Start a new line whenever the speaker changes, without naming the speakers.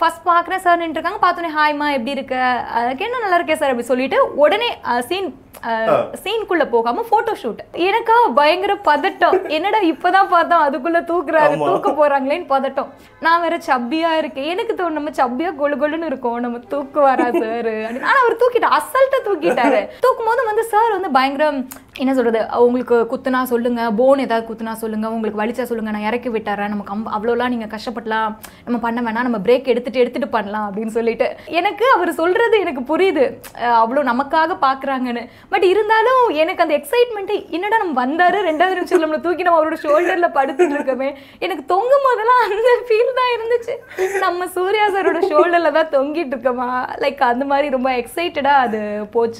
first பார்க்குறேன் sir நின்றுருக்காங்க பார்த்தோன்னே ஹாய்மா எப்படி இருக்க அதுக்கு என்ன நல்லா இருக்கே சார் அப்படி சொல்லிட்டு உடனே சீன் சீனுக்குள்ள போகாம போட்டோ ஷூட் எனக்கா பயங்கர பதட்டம் என்னடா இப்பதான் பார்த்தோம் அதுக்குள்ள தூக்குறாரு தூக்க போறாங்களேன்னு பதட்டம் நான் வேற சப்பியா இருக்கேன் எனக்கு தோணும் நம்ம சப்பியா கொழு கொழுன்னு இருக்கோம் நம்ம தூக்கு வரா சார் ஆனா அவர் தூக்கிட்டார் அசல்ட்ட தூக்கிட்டாரு தூக்கும் போது வந்து சார் வந்து பயங்கர என்ன சொல்கிறது உங்களுக்கு குத்துனா சொல்லுங்கள் போன் ஏதாவது குத்துனா சொல்லுங்கள் உங்களுக்கு வலிச்சா சொல்லுங்கள் நான் இறக்கி விட்டுறேன் நமக்கு அம் அவ்வளோலாம் நீங்கள் கஷ்டப்படலாம் நம்ம பண்ண வேணாம் நம்ம பிரேக் எடுத்துகிட்டு எடுத்துகிட்டு பண்ணலாம் அப்படின்னு சொல்லிட்டு எனக்கு அவர் சொல்கிறது எனக்கு புரியுது அவ்வளோ நமக்காக பார்க்குறாங்கன்னு பட் இருந்தாலும் எனக்கு அந்த எக்ஸைட்மெண்ட்டு என்னடா நம்ம வந்தார் ரெண்டாவது நிமிஷத்தில் நம்மளை தூக்கி நம்ம அவரோட ஷோல்டரில் படுத்துட்டு இருக்கமே எனக்கு தொங்கும் போதெல்லாம் அந்த ஃபீல் தான் இருந்துச்சு நம்ம சூர்யா சாரோட ஷோல்டரில் தான் தொங்கிட்டு இருக்கோமா லைக் அந்த மாதிரி ரொம்ப எக்ஸைட்டடாக அது போச்சு